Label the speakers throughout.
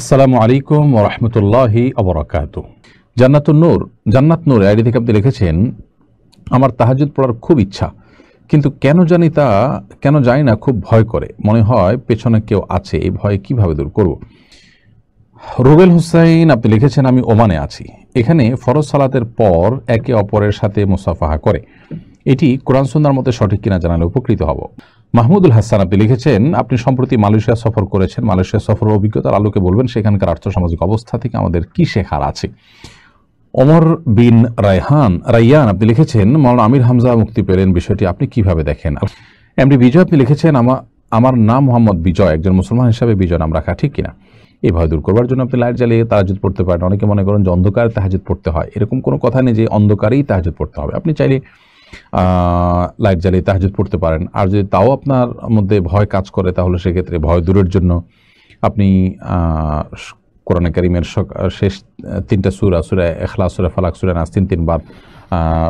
Speaker 1: আসসালামু আলাইকুম ও রহমতুল্লাহি অবরাকাত জান্নাতুল নূর জান্নাত নূর আইডি থেকে আপনি লিখেছেন আমার তাহাজুদ পড়ার খুব ইচ্ছা কিন্তু কেন জানি তা কেন জানি না খুব ভয় করে মনে হয় পেছনে কেউ আছে এই ভয় কিভাবে দূর করব রুবেল হুসাইন আপনি লিখেছেন আমি ওমানে আছি এখানে ফরজ সালাতের পর একে অপরের সাথে মুসাফাহা করে এটি কোরআন সুন্দর মতে সঠিক কিনা জানালে উপকৃত হব মাহমুদুল হাসান আপনি লিখেছেন আপনি সম্প্রতি মালয়েশিয়া সফর করেছেন মালয়েশিয়া সফর অভিজ্ঞতার আলোকে বলবেন সেখানকার সামাজিক অবস্থা থেকে আমাদের কি শেখার আছে অমর বিন রায়হান রাইয়ান আপনি লিখেছেন মাওলানা আমির হামজা মুক্তি পেলেন বিষয়টি আপনি কিভাবে দেখেন এমডি বিজয় আপনি লিখেছেন আমার আমার নাম মোহাম্মদ বিজয় একজন মুসলমান হিসাবে বিজয় নাম রাখা ঠিক কিনা এই ভয় দূর করবার জন্য আপনি লাইট জ্বালিয়ে তাহাজুদ পড়তে পারেন অনেকে মনে করেন যে অন্ধকারে তাহাজুদ পড়তে হয় এরকম কোনো কথা নেই যে অন্ধকারেই তাহাজুদ পড়তে হবে আপনি চাইলে লাইট জ্বালিয়ে তাহাজ পড়তে পারেন আর যদি তাও আপনার মধ্যে ভয় কাজ করে তাহলে সেক্ষেত্রে ভয় দূরের জন্য আপনি কোরআন করিমের শেষ তিনটা সুরা সুরা এখলা সুরা ফালাক সুরা নাচ তিন তিনবার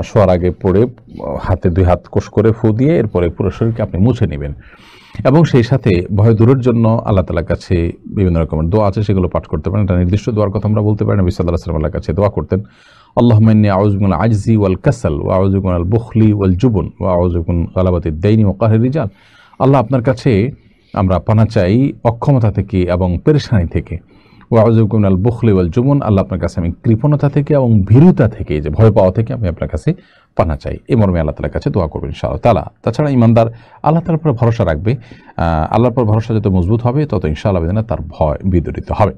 Speaker 1: শোয়ার আগে পড়ে হাতে দুই হাত কোষ করে ফু দিয়ে এরপরে পুরো শরীরকে আপনি মুছে নেবেন এবং সেই সাথে ভয় দূরের জন্য আল্লাহ তালার কাছে বিভিন্ন রকমের দোয়া আছে সেগুলো পাঠ করতে পারেন একটা নির্দিষ্ট দোয়ার কথা আমরা বলতে পারি না বিসাদ আল্লাহ সাল্লামের কাছে দোয়া করতেন আল্লাহমান্নি আউজগুন আজজি ওয়াল কাসাল ও আউজগুন আল বুখলি ওয়াল জুবন ও আউজগুন গালাবাতি দেইনি ও কাহের রিজাল আল্লাহ আপনার কাছে আমরা পানা চাই অক্ষমতা থেকে এবং পেরেশানি থেকে ও আউজগুন আল বুখলি ওয়াল জুবন আল্লাহ আপনার কাছে আমি কৃপণতা থেকে এবং ভীরুতা থেকে যে ভয় পাওয়া থেকে আমি আপনার কাছে পানা চাই এ মর্মে আল্লাহ তালার কাছে দোয়া করবেন ইনশাআল্লাহ তালা তাছাড়া ইমানদার আল্লাহ তালার পর ভরসা রাখবে আল্লাহর পর ভরসা যত মজবুত হবে তত ইনশাআল্লাহ তার ভয় বিদরিত হবে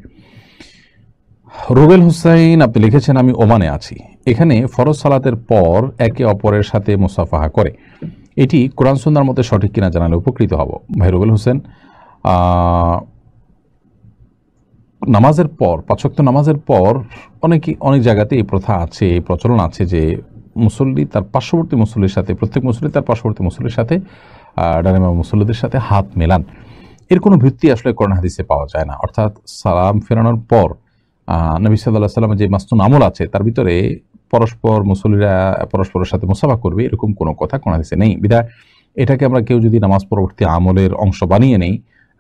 Speaker 1: রুবেল হুসাইন আপনি লিখেছেন আমি ওমানে আছি এখানে ফরজ সালাতের পর একে অপরের সাথে মুসাফাহা করে এটি কোরআন সুন্দর মতে সঠিক কিনা জানালে উপকৃত হব ভাই রুবেল হোসেন নামাজের পর পাচক্ত নামাজের পর অনেকে অনেক জায়গাতে এই প্রথা আছে এই প্রচলন আছে যে মুসল্লি তার পার্শ্ববর্তী মুসল্লির সাথে প্রত্যেক মুসল্লি তার পার্শ্ববর্তী মুসল্লির সাথে ডানিমা মুসল্লিদের সাথে হাত মেলান এর কোনো ভিত্তি আসলে করোনা হাদিসে পাওয়া যায় না অর্থাৎ সালাম ফেরানোর পর নবী সাল্লাহ যে মাস্তুন আমল আছে তার ভিতরে পরস্পর মুসলিরা পরস্পরের সাথে মুসাফা করবে এরকম কোনো কথা কোনো দেশে নেই বিধায় এটাকে আমরা কেউ যদি নামাজ পরবর্তী আমলের অংশ বানিয়ে নেই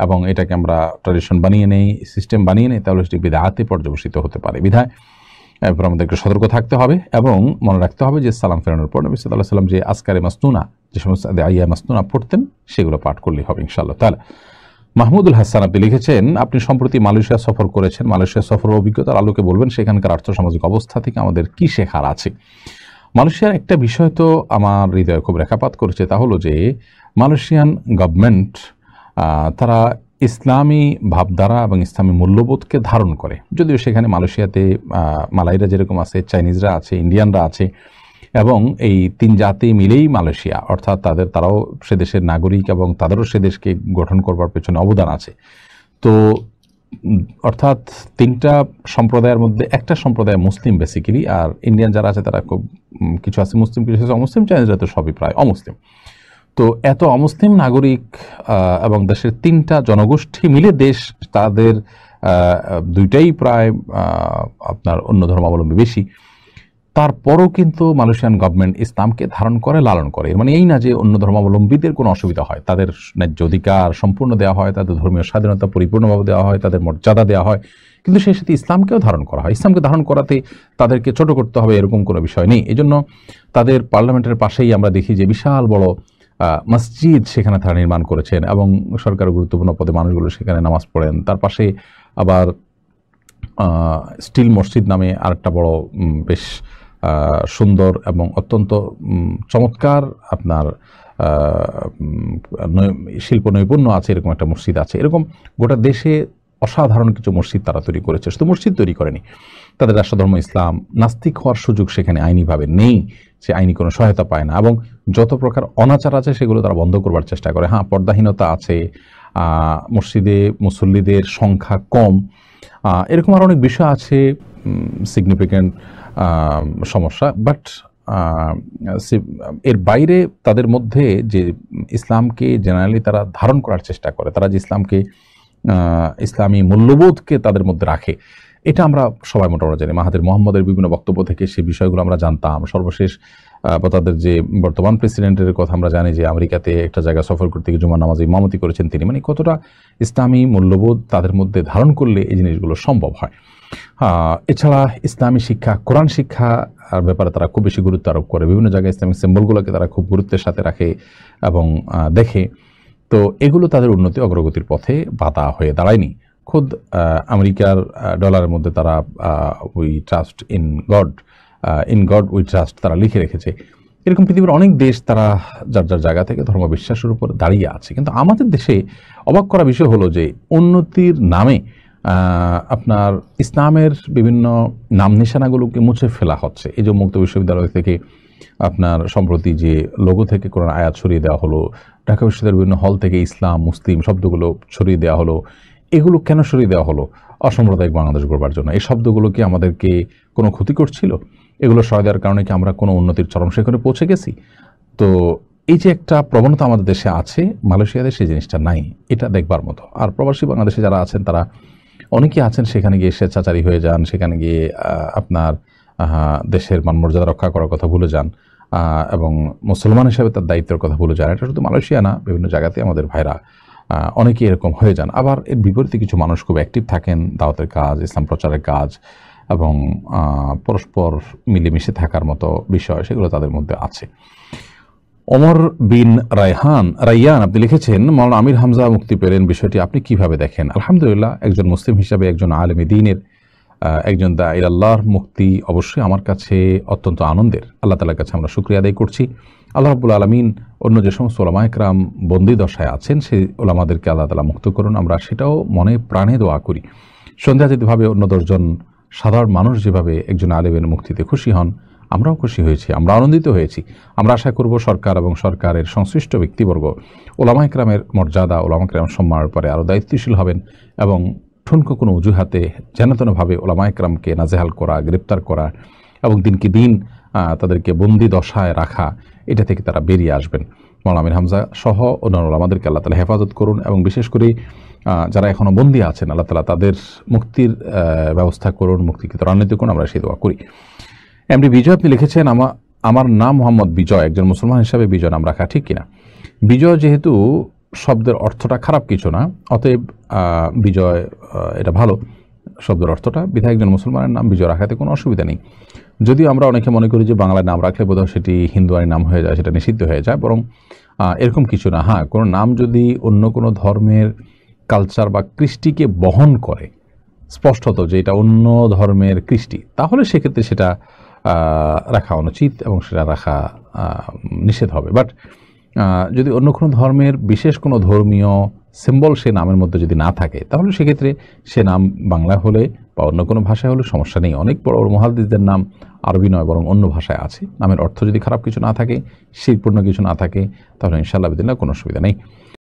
Speaker 1: এবং এটাকে আমরা ট্রেডিশন বানিয়ে নেই সিস্টেম বানিয়ে নেই তাহলে সেটি বিধাতে পর্যবেসিত হতে পারে বিধায় এরপর আমাদেরকে সতর্ক থাকতে হবে এবং মনে রাখতে হবে যে সালাম ফেরানোর পর নবী সাল্লাহ সাল্লাম যে আসকারে মাস্তুনা যে সমস্ত আইয়া মাস্তুনা পড়তেন সেগুলো পাঠ করলেই হবে ইনশাআল্লাহ তাহলে মাহমুদুল হাসান আপনি লিখেছেন আপনি সম্প্রতি মালয়েশিয়া সফর করেছেন মালয়েশিয়া সফরের অভিজ্ঞতার আলোকে বলবেন সেখানকার আর্থসামাজিক অবস্থা থেকে আমাদের কি শেখার আছে মালয়েশিয়ার একটা বিষয় তো আমার হৃদয়ে খুব রেখাপাত করেছে তা হলো যে মালয়েশিয়ান গভর্নমেন্ট তারা ইসলামী ভাবধারা এবং ইসলামী মূল্যবোধকে ধারণ করে যদিও সেখানে মালয়েশিয়াতে মালাইরা যেরকম আছে চাইনিজরা আছে ইন্ডিয়ানরা আছে এবং এই তিন জাতি মিলেই মালয়েশিয়া অর্থাৎ তাদের তারাও সে দেশের নাগরিক এবং তাদেরও সে দেশকে গঠন করবার পেছনে অবদান আছে তো অর্থাৎ তিনটা সম্প্রদায়ের মধ্যে একটা সম্প্রদায় মুসলিম বেসিক্যালি আর ইন্ডিয়ান যারা আছে তারা খুব কিছু আছে মুসলিম কিছু আছে অমুসলিম চাইনিজরা তো সবই প্রায় অমুসলিম তো এত অমুসলিম নাগরিক এবং দেশের তিনটা জনগোষ্ঠী মিলে দেশ তাদের দুইটাই প্রায় আপনার অন্য ধর্মাবলম্বী বেশি তারপরও কিন্তু মালয়েশিয়ান গভর্নমেন্ট ইসলামকে ধারণ করে লালন করে মানে এই না যে অন্য ধর্মাবলম্বীদের কোনো অসুবিধা হয় তাদের ন্যায্য অধিকার সম্পূর্ণ দেওয়া হয় তাদের ধর্মীয় স্বাধীনতা পরিপূর্ণভাবে দেওয়া হয় তাদের মর্যাদা দেওয়া হয় কিন্তু সেই সাথে ইসলামকেও ধারণ করা হয় ইসলামকে ধারণ করাতে তাদেরকে ছোট করতে হবে এরকম কোনো বিষয় নেই এজন্য তাদের পার্লামেন্টের পাশেই আমরা দেখি যে বিশাল বড় মসজিদ সেখানে তারা নির্মাণ করেছেন এবং সরকার গুরুত্বপূর্ণ পদে মানুষগুলো সেখানে নামাজ পড়েন তার পাশে আবার স্টিল মসজিদ নামে আরেকটা বড় বেশ সুন্দর এবং অত্যন্ত চমৎকার আপনার শিল্প নৈপুণ্য আছে এরকম একটা মসজিদ আছে এরকম গোটা দেশে অসাধারণ কিছু মসজিদ তারা তৈরি করেছে শুধু মসজিদ তৈরি করেনি তাদের রাষ্ট্রধর্ম ইসলাম নাস্তিক হওয়ার সুযোগ সেখানে আইনিভাবে নেই সে আইনি কোনো সহায়তা পায় না এবং যত প্রকার অনাচার আছে সেগুলো তারা বন্ধ করবার চেষ্টা করে হ্যাঁ পর্দাহীনতা আছে মসজিদে মুসল্লিদের সংখ্যা কম এরকম আর অনেক বিষয় আছে সিগনিফিক্যান্ট সমস্যা বাট এর বাইরে তাদের মধ্যে যে ইসলামকে জেনারেলি তারা ধারণ করার চেষ্টা করে তারা যে ইসলামকে ইসলামী মূল্যবোধকে তাদের মধ্যে রাখে এটা আমরা সবাই মোটামুটি জানি মাহাদের মোহাম্মদের বিভিন্ন বক্তব্য থেকে সে বিষয়গুলো আমরা জানতাম সর্বশেষ বা তাদের যে বর্তমান প্রেসিডেন্টের কথা আমরা জানি যে আমেরিকাতে একটা জায়গা সফর করতে গিয়ে জুমা নামাজ ইমামতি করেছেন তিনি মানে কতটা ইসলামী মূল্যবোধ তাদের মধ্যে ধারণ করলে এই জিনিসগুলো সম্ভব হয় হ্যাঁ, এছাড়া ইসলামী শিক্ষা কোরআন শিক্ষা আর ব্যাপারে তারা খুব বেশি গুরুত্ব আরোপ করে বিভিন্ন জায়গায় ইসলামিক সিম্বলগুলোকে তারা খুব গুরুত্বের সাথে রাখে এবং দেখে তো এগুলো তাদের উন্নতি অগ্রগতির পথে বাধা হয়ে দাঁড়ায়নি খুদ আমেরিকার ডলারের মধ্যে তারা we trust in God in God we trust তারা লিখে রেখেছে এরকম পৃথিবীর অনেক দেশ তারা যার যার জায়গা থেকে ধর্ম বিশ্বাসের উপর দাঁড়িয়ে আছে কিন্তু আমাদের দেশে অবাক করা বিষয় হলো যে উন্নতির নামে আপনার ইসলামের বিভিন্ন নাম নিশানাগুলোকে মুছে ফেলা হচ্ছে এই যে মুক্ত বিশ্ববিদ্যালয় থেকে আপনার সম্প্রতি যে লোগো থেকে কোনো আয়াত ছড়িয়ে দেওয়া হলো ঢাকা বিশ্ববিদ্যালয়ের বিভিন্ন হল থেকে ইসলাম মুসলিম শব্দগুলো ছড়িয়ে দেওয়া হলো এগুলো কেন সরিয়ে দেওয়া হলো অসাম্প্রদায়িক বাংলাদেশ গড়বার জন্য এই শব্দগুলো কি আমাদেরকে কোনো ক্ষতি করছিল এগুলো সরাই দেওয়ার কারণে কি আমরা কোনো উন্নতির চরম সেখানে পৌঁছে গেছি তো এই যে একটা প্রবণতা আমাদের দেশে আছে মালয়েশিয়াতে সেই জিনিসটা নাই এটা দেখবার মতো আর প্রবাসী বাংলাদেশে যারা আছেন তারা অনেকে আছেন সেখানে গিয়ে স্বেচ্ছাচারী হয়ে যান সেখানে গিয়ে আপনার দেশের মানমর্যাদা রক্ষা করার কথা ভুলে যান এবং মুসলমান হিসাবে তার দায়িত্বের কথা ভুলে যান এটা শুধু মালয়েশিয়া না বিভিন্ন জায়গাতে আমাদের ভাইরা অনেকে এরকম হয়ে যান আবার এর বিপরীতে কিছু মানুষ খুব অ্যাক্টিভ থাকেন দাওয়াতের কাজ ইসলাম প্রচারের কাজ এবং পরস্পর মিলেমিশে থাকার মতো বিষয় সেগুলো তাদের মধ্যে আছে অমর বিন রায়হান রাইয়ান আপনি লিখেছেন মাওলানা আমির হামজা মুক্তি পেলেন বিষয়টি আপনি কিভাবে দেখেন আলহামদুলিল্লাহ একজন মুসলিম হিসাবে একজন আলমী দিনের একজন দা আল্লাহর মুক্তি অবশ্যই আমার কাছে অত্যন্ত আনন্দের আল্লাহ তালার কাছে আমরা শুক্রিয়া আদায় করছি আল্লাহ রবুল আলমিন অন্য যে সমস্ত ওলামা একরাম বন্দি দশায় আছেন সেই ওলামাদেরকে আল্লাহ তালা মুক্ত করুন আমরা সেটাও মনে প্রাণে দোয়া করি যেভাবে অন্য দশজন সাধারণ মানুষ যেভাবে একজন আলেমের মুক্তিতে খুশি হন আমরাও খুশি হয়েছি আমরা আনন্দিত হয়েছি আমরা আশা করব সরকার এবং সরকারের সংশ্লিষ্ট ব্যক্তিবর্গ ওলামা ইকরামের মর্যাদা ওলামা ইকরামের সম্মানের পরে আরও দায়িত্বশীল হবেন এবং ঠুনকো কোনো অজুহাতে যেনতনভাবে ওলামা ইকরামকে নাজেহাল করা গ্রেপ্তার করা এবং দিনকে দিন তাদেরকে বন্দি দশায় রাখা এটা থেকে তারা বেরিয়ে আসবেন মৌলামির হামজা সহ অন্যান্য আমাদেরকে আল্লাহ তালা হেফাজত করুন এবং বিশেষ করে যারা এখনও বন্দি আছেন আল্লাহ তালা তাদের মুক্তির ব্যবস্থা করুন মুক্তিকে ত্বরান্বিত করুন আমরা সেই দোয়া করি এমডি বিজয় আপনি লিখেছেন আমার আমার নাম মোহাম্মদ বিজয় একজন মুসলমান হিসাবে বিজয় নাম রাখা ঠিক কিনা বিজয় যেহেতু শব্দের অর্থটা খারাপ কিছু না অতএব বিজয় এটা ভালো শব্দের অর্থটা বিধায় একজন মুসলমানের নাম বিজয় রাখাতে কোনো অসুবিধা নেই যদিও আমরা অনেকে মনে করি যে বাংলায় নাম রাখলে বোধহয় সেটি হিন্দু আইন নাম হয়ে যায় সেটা নিষিদ্ধ হয়ে যায় বরং এরকম কিছু না হ্যাঁ কোনো নাম যদি অন্য কোনো ধর্মের কালচার বা কৃষ্টিকে বহন করে স্পষ্টত যে এটা অন্য ধর্মের কৃষ্টি তাহলে সেক্ষেত্রে সেটা রাখা অনুচিত এবং সেটা রাখা নিষেধ হবে বাট যদি অন্য কোনো ধর্মের বিশেষ কোনো ধর্মীয় সিম্বল সে নামের মধ্যে যদি না থাকে তাহলে সেক্ষেত্রে সে নাম বাংলা হলে বা অন্য কোনো ভাষায় হলে সমস্যা নেই অনেক বড় বড় মহাদিসদের নাম আরবি নয় বরং অন্য ভাষায় আছে নামের অর্থ যদি খারাপ কিছু না থাকে শিল্পূর্ণ কিছু না থাকে তাহলে ইনশাল্লাহ বিদিল্লা কোনো অসুবিধা নেই